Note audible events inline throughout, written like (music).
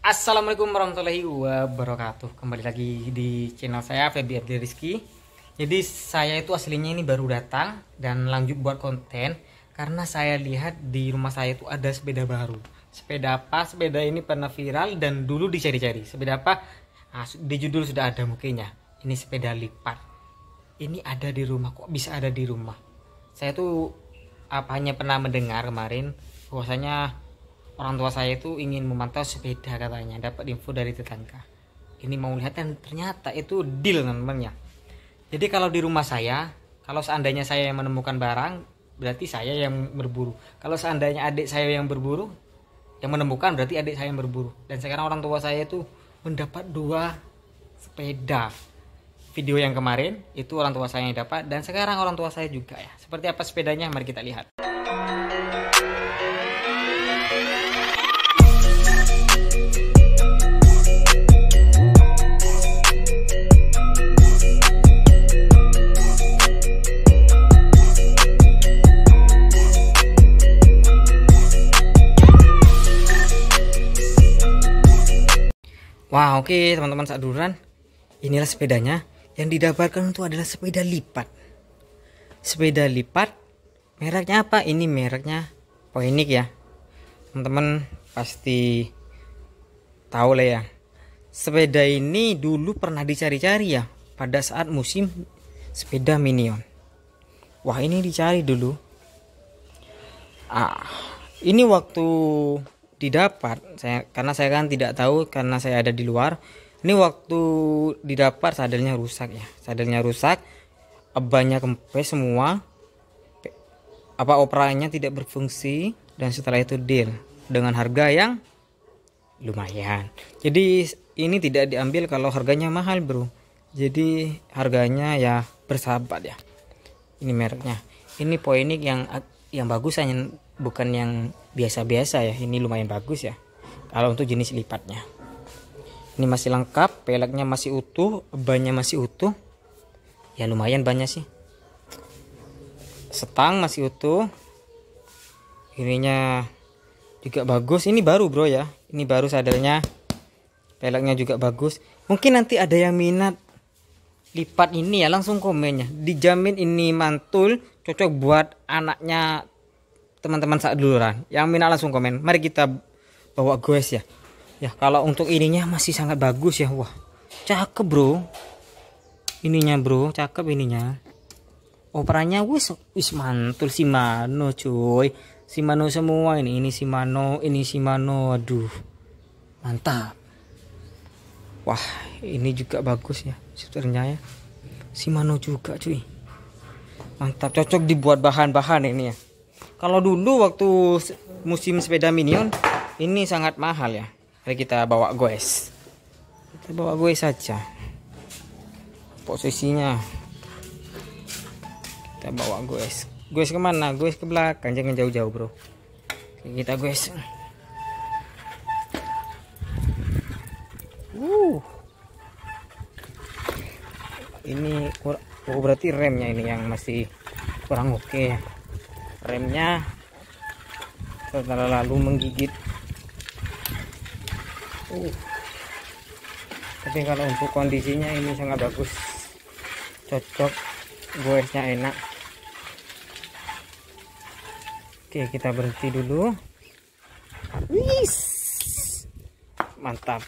Assalamualaikum warahmatullahi wabarakatuh Kembali lagi di channel saya Feby Abdi Rizky Jadi saya itu aslinya ini baru datang Dan lanjut buat konten Karena saya lihat di rumah saya itu ada sepeda baru Sepeda apa? Sepeda ini pernah viral dan dulu dicari-cari Sepeda apa? Nah, di judul sudah ada mungkin Ini sepeda lipat Ini ada di rumah Kok bisa ada di rumah? Saya tuh apa hanya pernah mendengar kemarin Bahwasanya orang tua saya itu ingin memantau sepeda katanya dapat info dari tetangga ini mau lihat dan ternyata itu deal namanya jadi kalau di rumah saya kalau seandainya saya yang menemukan barang berarti saya yang berburu kalau seandainya adik saya yang berburu yang menemukan berarti adik saya yang berburu dan sekarang orang tua saya itu mendapat dua sepeda video yang kemarin itu orang tua saya yang dapat dan sekarang orang tua saya juga ya seperti apa sepedanya mari kita lihat Wah wow, oke okay, teman-teman saduran Inilah sepedanya Yang didapatkan itu adalah sepeda lipat Sepeda lipat Mereknya apa? Ini mereknya Poenik ya Teman-teman pasti tahu lah ya Sepeda ini dulu pernah dicari-cari ya Pada saat musim sepeda minion Wah ini dicari dulu Ah, ini waktu didapat saya karena saya kan tidak tahu karena saya ada di luar ini waktu didapat sadelnya rusak ya sadelnya rusak banyak kempes semua apa operanya tidak berfungsi dan setelah itu deal dengan harga yang lumayan jadi ini tidak diambil kalau harganya mahal bro jadi harganya ya bersahabat ya ini mereknya ini poinik yang yang bagus hanya bukan yang biasa-biasa ya ini lumayan bagus ya kalau untuk jenis lipatnya ini masih lengkap peleknya masih utuh bannya masih utuh ya lumayan banyak sih setang masih utuh ininya juga bagus ini baru bro ya ini baru sadarnya peleknya juga bagus mungkin nanti ada yang minat lipat ini ya langsung komennya dijamin ini mantul cocok buat anaknya teman-teman saat duluran yang minat langsung komen mari kita bawa sih ya ya kalau untuk ininya masih sangat bagus ya wah cakep bro ininya bro cakep ininya operanya wis wis mantul Shimano cuy Shimano semua ini ini Shimano ini Shimano aduh mantap wah ini juga bagus ya sebenarnya ya Shimano juga cuy mantap cocok dibuat bahan-bahan ini ya kalau dulu waktu musim sepeda minion ini sangat mahal ya. Mari kita bawa goes. Kita bawa goes saja. Posisinya kita bawa goes. Goes kemana? Goes ke belakang, jangan jauh-jauh bro. Kita goes. Uh. Ini oh berarti remnya ini yang masih kurang oke okay ya remnya terlalu menggigit uh. tapi kalau untuk kondisinya ini sangat bagus cocok goesnya enak oke kita berhenti dulu Wis. mantap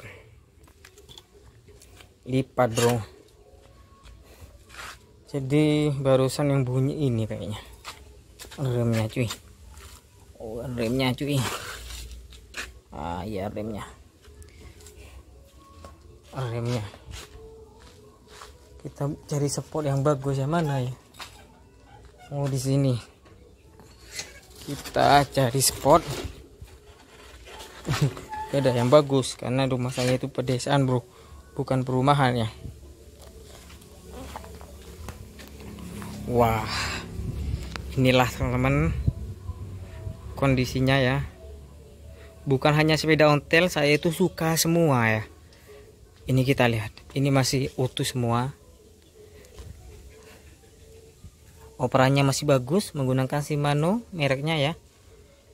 lipat bro jadi barusan yang bunyi ini kayaknya remnya cuy oh kan remnya cuy ah ya remnya remnya kita cari spot yang bagus yang mana ya oh di sini kita cari spot (laughs) ada yang bagus karena rumah saya itu pedesaan bro bukan perumahan ya wah inilah teman-teman kondisinya ya bukan hanya sepeda ontel saya itu suka semua ya ini kita lihat ini masih utuh semua operannya masih bagus menggunakan Shimano mereknya ya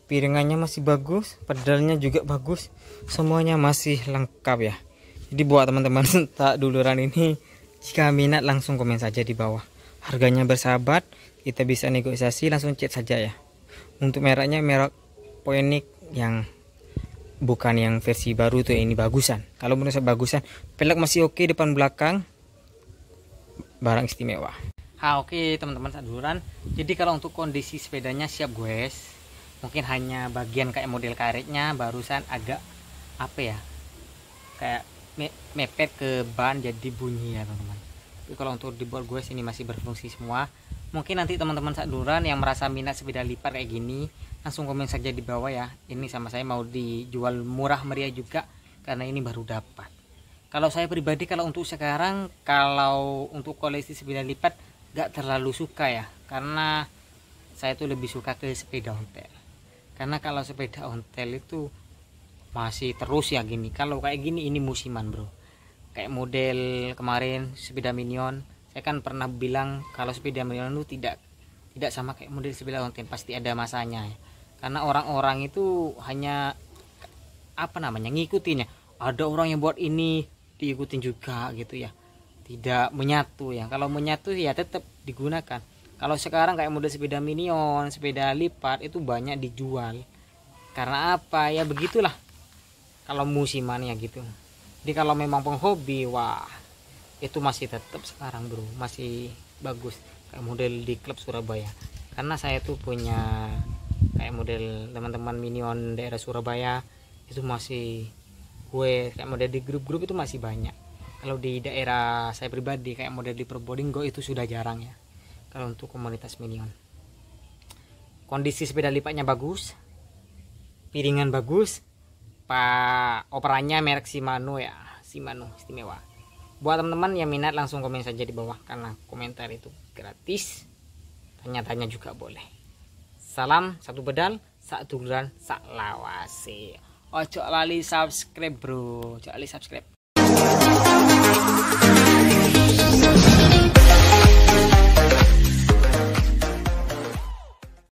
piringannya masih bagus pedalnya juga bagus semuanya masih lengkap ya jadi buat teman-teman (laughs) tak duluran ini jika minat langsung komen saja di bawah harganya bersahabat kita bisa negosiasi langsung chat saja ya untuk mereknya merek Poenik yang bukan yang versi baru tuh ini bagusan kalau menurut saya bagusan pelek masih oke depan belakang barang istimewa ha ah, oke okay, teman-teman saduran jadi kalau untuk kondisi sepedanya siap guys mungkin hanya bagian kayak model karetnya barusan agak apa ya kayak me mepet ke ban jadi bunyi ya teman-teman tapi kalau untuk di board gue sini masih berfungsi semua mungkin nanti teman-teman saduran yang merasa minat sepeda lipat kayak gini langsung komen saja di bawah ya ini sama saya mau dijual murah meriah juga karena ini baru dapat kalau saya pribadi kalau untuk sekarang kalau untuk koleksi sepeda lipat gak terlalu suka ya karena saya tuh lebih suka ke sepeda ontel karena kalau sepeda ontel itu masih terus ya gini kalau kayak gini ini musiman bro kayak model kemarin sepeda minion saya kan pernah bilang kalau sepeda minion itu tidak tidak sama kayak model sepeda mountain pasti ada masanya ya. karena orang-orang itu hanya apa namanya ngikutinya ada orang yang buat ini diikutin juga gitu ya tidak menyatu ya kalau menyatu ya tetap digunakan kalau sekarang kayak model sepeda minion sepeda lipat itu banyak dijual karena apa ya begitulah kalau musiman ya gitu jadi kalau memang penghobi wah itu masih tetap sekarang bro masih bagus kayak model di klub Surabaya karena saya tuh punya kayak model teman-teman minion daerah Surabaya itu masih gue kayak model di grup-grup itu masih banyak kalau di daerah saya pribadi kayak model di Probolinggo itu sudah jarang ya kalau untuk komunitas minion kondisi sepeda lipatnya bagus piringan bagus Pak operanya merek Shimano ya Shimano istimewa buat teman-teman yang minat langsung komen saja di bawah karena komentar itu gratis tanya-tanya juga boleh salam satu pedal sak duluran, sak lawase ojo lali subscribe bro ojo lali subscribe